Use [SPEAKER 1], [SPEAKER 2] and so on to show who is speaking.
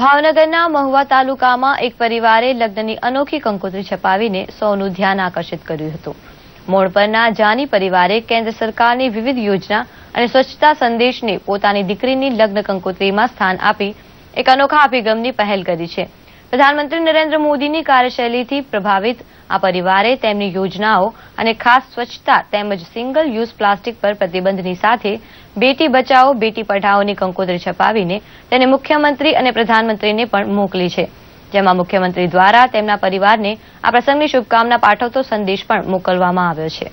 [SPEAKER 1] ભાવનગરના મહુવા તાલુકામાં એક પરિવારે લગ્નની અનોખી કંકોત્રી છપાવીને સૌનું ધ્યાન આકર્ષિત કર્યું હતું મોણપરના જાની પરિવારે કેન્દ્ર સરકારની વિવિધ યોજના અને સ્વચ્છતા સંદેશને પોતાની દીકરીની લગ્ન કંકોત્રીમાં સ્થાન આપી એક અનોખા અભિગમની પહેલ કરી છે પ્રધાનમંત્રી નરેન્દ્ર મોદીની કાર્યશૈલીથી પ્રભાવિત આ પરિવારે તેમની યોજનાઓ અને ખાસ સ્વચ્છતા તેમજ સિંગલ યુઝ પ્લાસ્ટિક પર પ્રતિબંધની સાથે બેટી બચાવો બેટી પઢાઓની કંકોત્રી છપાવીને તેને મુખ્યમંત્રી અને પ્રધાનમંત્રીને પણ મોકલી છે જેમાં મુખ્યમંત્રી દ્વારા તેમના પરિવારને આ પ્રસંગની શુભકામના પાઠવતો સંદેશ પણ મોકલવામાં આવ્યો છે